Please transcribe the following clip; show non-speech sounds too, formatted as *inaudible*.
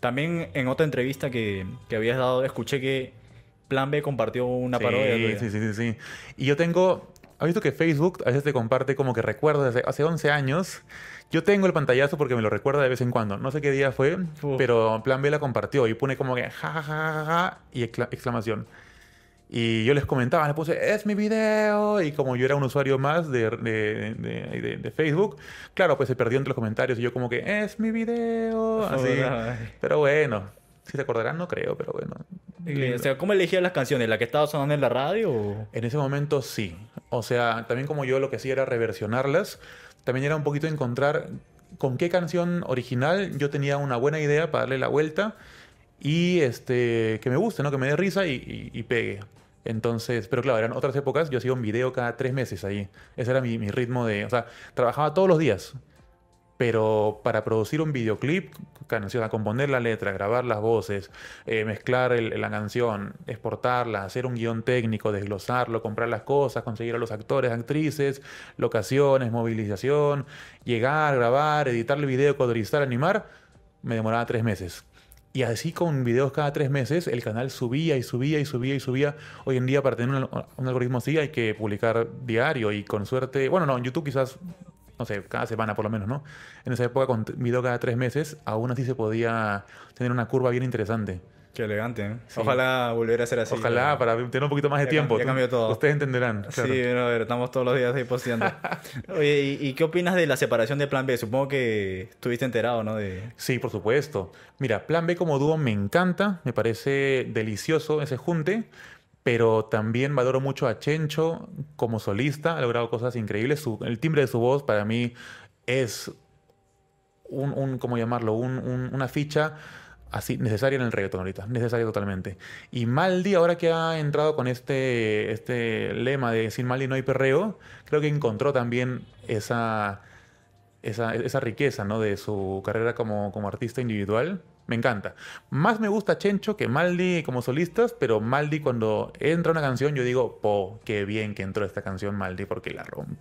También en otra entrevista que, habías dado, escuché que Plan B compartió una parodia. Sí, sí, sí, sí. Y yo tengo. ¿Has visto que Facebook a veces te comparte como que recuerdas hace 11 años? Yo tengo el pantallazo porque me lo recuerda de vez en cuando. No sé qué día fue, pero Plan B la compartió y pone como que ja, ja, ja, ja, ja y exclamación. Y yo les comentaba, les puse, es mi video. Y como yo era un usuario más de, de, Facebook, claro, pues se perdió entre los comentarios. Y yo como que, es mi video. *laughs* Así. Pero bueno, si se acordarán, no creo, pero bueno. o sea, ¿cómo elegías las canciones? ¿La que estaba sonando en la radio? En ese momento sí. O sea, también como yo lo que hacía era reversionarlas, también era un poquito encontrar con qué canción original yo tenía una buena idea para darle la vuelta y este que me guste, ¿no? Que me dé risa y pegue. Entonces, pero claro, eran otras épocas, yo hacía un video cada tres meses ahí. Ese era mi, ritmo de, o sea, trabajaba todos los días. Pero para producir un videoclip, canción, componer la letra, grabar las voces, eh, mezclar la canción, exportarla, hacer un guión técnico, desglosarlo, comprar las cosas, conseguir a los actores, actrices, locaciones, movilización, llegar, grabar, editar el video, cuadrizar, animar, me demoraba tres meses y así con videos cada tres meses, el canal subía y subía y subía y subía. Hoy en día para tener un, algoritmo así hay que publicar diario y con suerte, bueno, no, en YouTube quizás, no sé, cada semana por lo menos, ¿no? En esa época con video cada tres meses, aún así se podía tener una curva bien interesante. Qué elegante. ¿eh? Ojalá volver a ser así. Ojalá, para tener un poquito más de tiempo. todo. Ustedes entenderán. Sí, bueno, a ver, estamos todos los días ahí posteando. *laughs* Oye, ¿y, qué opinas de la separación de Plan B? Supongo que estuviste enterado, ¿no? Sí, por supuesto. Mira, Plan B como dúo me encanta. Me parece delicioso ese junte. Pero también valoro mucho a Chencho como solista. Ha logrado cosas increíbles. el timbre de su voz para mí es un, un ¿cómo llamarlo? una ficha así, necesaria en el reggaeton ahorita, necesaria totalmente. Y Maldi, ahora que ha entrado con este, este lema de sin Maldi no hay perreo, creo que encontró también esa, esa, riqueza ¿no? de su carrera como, como artista individual. Me encanta. Más me gusta Chencho que Maldi como solistas, pero Maldi cuando entra una canción yo digo, po, qué bien que entró esta canción Maldi porque la rompe.